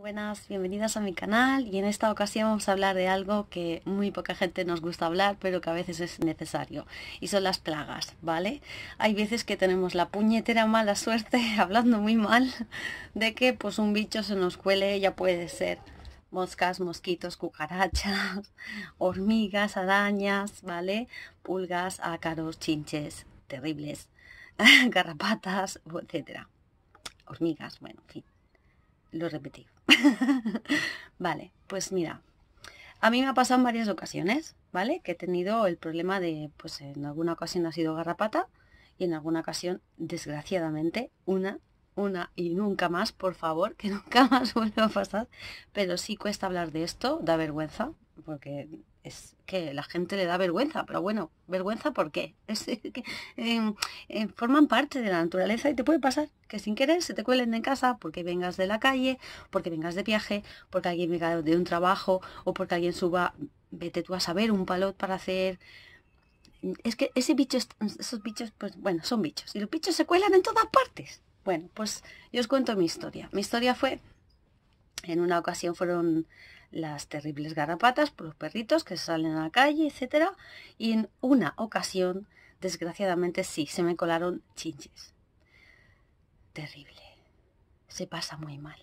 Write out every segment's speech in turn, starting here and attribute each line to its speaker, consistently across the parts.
Speaker 1: buenas, bienvenidas a mi canal y en esta ocasión vamos a hablar de algo que muy poca gente nos gusta hablar pero que a veces es necesario y son las plagas, ¿vale? Hay veces que tenemos la puñetera mala suerte, hablando muy mal, de que pues un bicho se nos cuele, ya puede ser moscas, mosquitos, cucarachas, hormigas, arañas, ¿vale? Pulgas, ácaros, chinches, terribles, garrapatas, etcétera. Hormigas, bueno, en fin lo repetí. vale, pues mira, a mí me ha pasado en varias ocasiones, ¿vale? Que he tenido el problema de, pues en alguna ocasión ha sido garrapata y en alguna ocasión, desgraciadamente, una, una y nunca más, por favor, que nunca más vuelva a pasar. Pero sí cuesta hablar de esto, da vergüenza, porque es que la gente le da vergüenza, pero bueno, vergüenza porque Es que em, em, forman parte de la naturaleza y te puede pasar que sin querer se te cuelen en casa porque vengas de la calle, porque vengas de viaje, porque alguien venga de un trabajo o porque alguien suba, vete tú a saber, un palot para hacer... Es que ese bicho, esos bichos, pues bueno, son bichos. Y los bichos se cuelan en todas partes. Bueno, pues yo os cuento mi historia. Mi historia fue, en una ocasión fueron las terribles garrapatas por los perritos que salen a la calle, etcétera Y en una ocasión, desgraciadamente sí, se me colaron chinches. Terrible. Se pasa muy mal.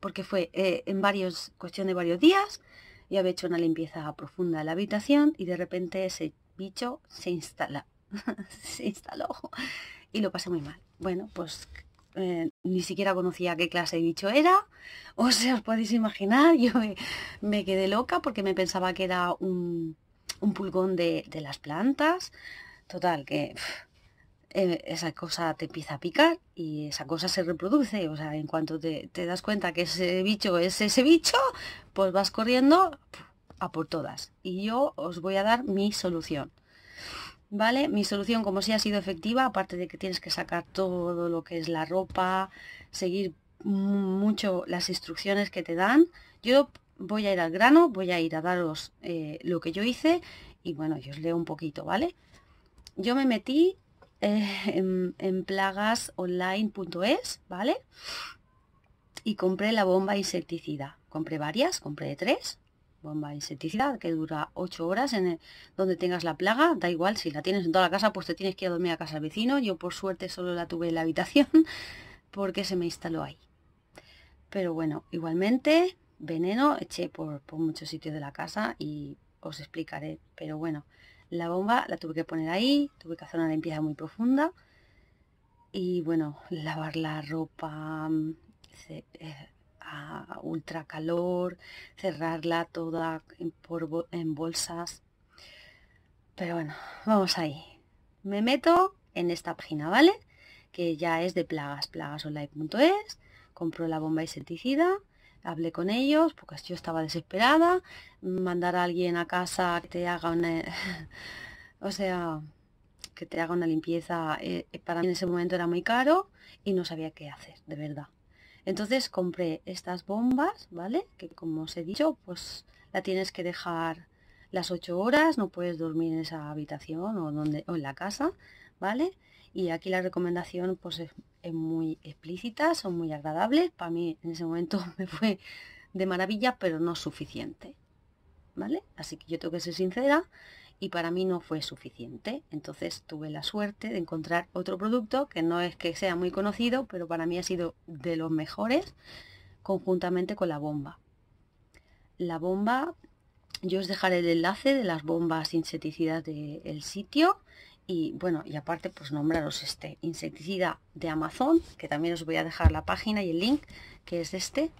Speaker 1: Porque fue eh, en varios, cuestión de varios días, y había hecho una limpieza profunda de la habitación y de repente ese bicho se instala. se instaló y lo pasé muy mal. Bueno, pues eh, ni siquiera conocía qué clase de bicho era. O sea, os podéis imaginar, yo me, quedé loca porque me pensaba que era un, pulgón de, las plantas. Total, que eh, esa cosa te empieza a picar y esa cosa se reproduce. O sea, en cuanto te, das cuenta que ese bicho es ese bicho, pues vas corriendo a por todas. Y yo os voy a dar mi solución. ¿vale? Mi solución, como si ha sido efectiva, aparte de que tienes que sacar todo lo que es la ropa, seguir mucho las instrucciones que te dan, yo voy a ir al grano, voy a ir a daros eh, lo que yo hice y bueno, yo os leo un poquito, ¿vale? Yo me metí eh, en, en plagasonline.es, ¿vale? Y compré la bomba insecticida. Compré varias, compré tres, bomba insecticida que dura 8 horas en donde tengas la plaga, da igual si la tienes en toda la casa, pues te tienes que ir a dormir a casa al vecino, yo por suerte solo la tuve en la habitación porque se me instaló ahí. Pero bueno, igualmente veneno eché por, por muchos sitios de la casa y os explicaré, pero bueno, la bomba la tuve que poner ahí, tuve que hacer una limpieza muy profunda y bueno, lavar la ropa, mm, eh, a ultracalor, cerrarla toda en, bolsas. Pero bueno, vamos ahí. Me meto en esta página, ¿vale? Que ya es de plagas, plagasonline.es. Compro la bomba insecticida, hablé con ellos porque yo estaba desesperada. Mandar a alguien a casa que te haga una... o sea, que te haga una limpieza eh, para mí en ese momento era muy caro y no sabía qué hacer, de verdad. Entonces compré estas bombas, ¿vale? Que como os he dicho, pues la tienes que dejar las 8 horas, no puedes dormir en esa habitación o, donde, o en la casa, ¿vale? Y aquí la recomendación pues es muy explícita, son muy agradables. Para mí en ese momento me fue de maravilla, pero no suficiente, ¿vale? Así que yo tengo que ser sincera y para mí no fue suficiente. Entonces tuve la suerte de encontrar otro producto que no es que sea muy conocido, pero para mí ha sido de los mejores conjuntamente con la bomba. La bomba, yo os dejaré el enlace de las bombas insecticidas del sitio y bueno, y aparte pues nombraros este insecticida de Amazon, que también os voy a dejar la página y el link, que es este,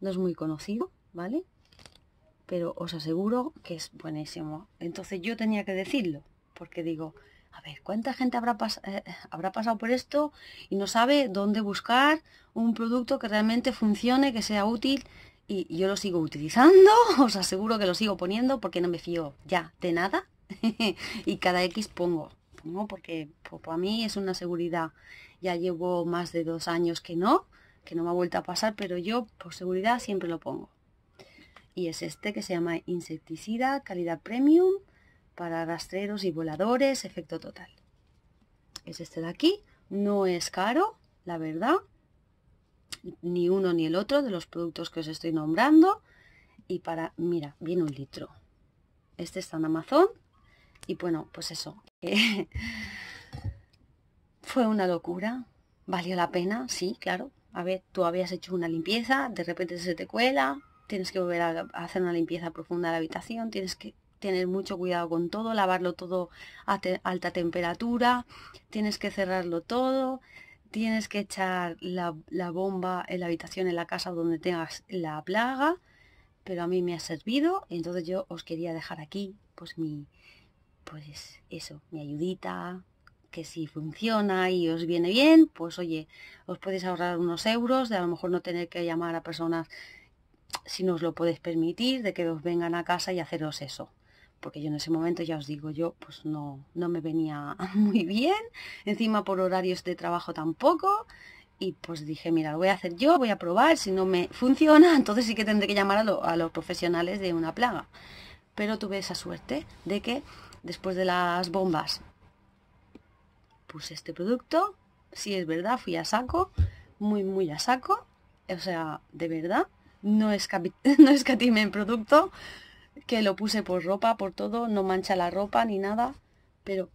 Speaker 1: no es muy conocido, ¿vale? pero os aseguro que es buenísimo. Entonces yo tenía que decirlo, porque digo, a ver, ¿cuánta gente habrá, eh, habrá pasado por esto y no sabe dónde buscar un producto que realmente funcione, que sea útil? Y yo lo sigo utilizando, os aseguro que lo sigo poniendo porque no me fío ya de nada. y cada X pongo, pongo porque para mí es una seguridad. Ya llevo más de dos años que no, que no me ha vuelto a pasar, pero yo por seguridad siempre lo pongo y es este que se llama insecticida calidad premium para rastreros y voladores efecto total es este de aquí no es caro la verdad ni uno ni el otro de los productos que os estoy nombrando y para mira viene un litro este está en amazon y bueno pues eso fue una locura valió la pena sí claro a ver tú habías hecho una limpieza de repente se te cuela tienes que volver a, hacer una limpieza profunda de la habitación, tienes que tener mucho cuidado con todo, lavarlo todo a alta temperatura, tienes que cerrarlo todo, tienes que echar la, la, bomba en la habitación, en la casa donde tengas la plaga, pero a mí me ha servido, entonces yo os quería dejar aquí, pues mi, pues eso, mi ayudita, que si funciona y os viene bien, pues oye, os podéis ahorrar unos euros, de a lo mejor no tener que llamar a personas si nos lo podéis permitir, de que os vengan a casa y haceros eso. Porque yo en ese momento, ya os digo, yo pues no, no me venía muy bien, encima por horarios de trabajo tampoco. Y pues dije, mira, lo voy a hacer yo, voy a probar, si no me funciona, entonces sí que tendré que llamar a, a los profesionales de una plaga. Pero tuve esa suerte de que después de las bombas puse este producto, si es verdad, fui a saco, muy, muy a saco, o sea, de verdad, no, no escatime en producto, que lo puse por ropa, por todo, no mancha la ropa ni nada, pero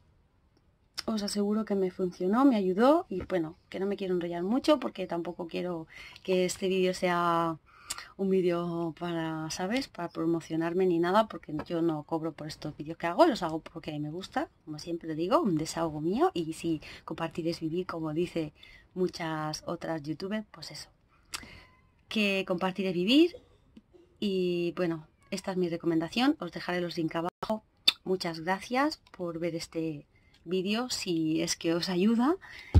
Speaker 1: os aseguro que me funcionó, me ayudó y bueno, que no me quiero enrollar mucho porque tampoco quiero que este vídeo sea un vídeo para, ¿sabes? Para promocionarme ni nada porque yo no cobro por estos vídeos que hago, los hago porque me gusta, como siempre digo, un desahogo mío y si compartir es vivir como dice muchas otras youtubers, pues eso que compartir vivir. Y bueno, esta es mi recomendación. Os dejaré los links abajo. Muchas gracias por ver este vídeo, si es que os ayuda.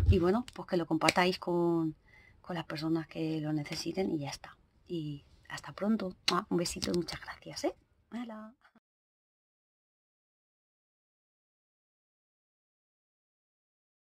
Speaker 1: Y bueno, pues que lo compartáis con, con las personas que lo necesiten y ya está. Y hasta pronto. Ah, un besito y muchas gracias. ¿eh?